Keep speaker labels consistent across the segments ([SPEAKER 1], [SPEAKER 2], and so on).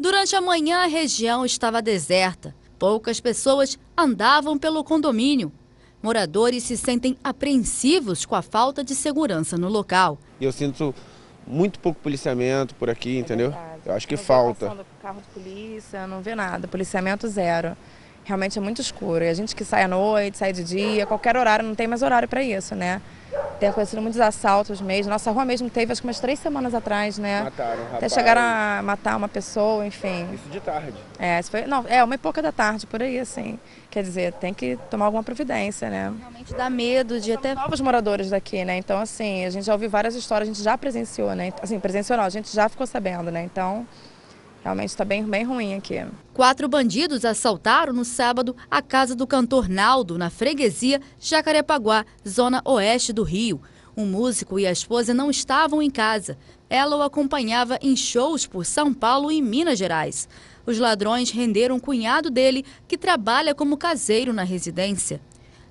[SPEAKER 1] Durante a manhã, a região estava deserta. Poucas pessoas andavam pelo condomínio. Moradores se sentem apreensivos com a falta de segurança no local. Eu sinto muito pouco policiamento por aqui, é entendeu? Eu acho que não falta. Do
[SPEAKER 2] carro de polícia, não vê nada, policiamento zero. Realmente é muito escuro. E a gente que sai à noite, sai de dia, qualquer horário, não tem mais horário para isso, né? Tem acontecido muitos assaltos mesmo. Nossa rua mesmo teve, acho que umas três semanas atrás, né? Mataram, rapaz. Até chegaram a matar uma pessoa, enfim. Isso de tarde. É, isso foi, não, é uma e pouca da tarde, por aí, assim. Quer dizer, tem que tomar alguma providência, né? Realmente dá medo de até... novos moradores daqui, né? Então, assim, a gente já ouviu várias histórias, a gente já presenciou, né? Assim, presenciou não, a gente já ficou sabendo, né? Então...
[SPEAKER 1] Realmente está bem, bem ruim aqui. Quatro bandidos assaltaram no sábado a casa do cantor Naldo, na freguesia Jacarepaguá, zona oeste do Rio. O músico e a esposa não estavam em casa. Ela o acompanhava em shows por São Paulo e Minas Gerais. Os ladrões renderam o cunhado dele, que trabalha como caseiro na residência.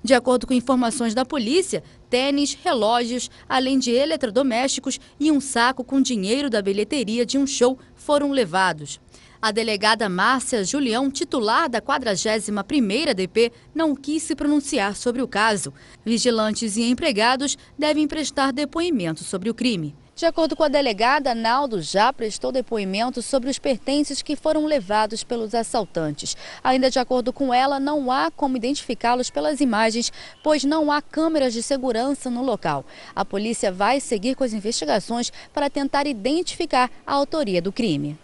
[SPEAKER 1] De acordo com informações da polícia, tênis, relógios, além de eletrodomésticos e um saco com dinheiro da bilheteria de um show foram levados. A delegada Márcia Julião, titular da 41ª DP, não quis se pronunciar sobre o caso. Vigilantes e empregados devem prestar depoimento sobre o crime. De acordo com a delegada, Naldo já prestou depoimento sobre os pertences que foram levados pelos assaltantes. Ainda de acordo com ela, não há como identificá-los pelas imagens, pois não há câmeras de segurança no local. A polícia vai seguir com as investigações para tentar identificar a autoria do crime.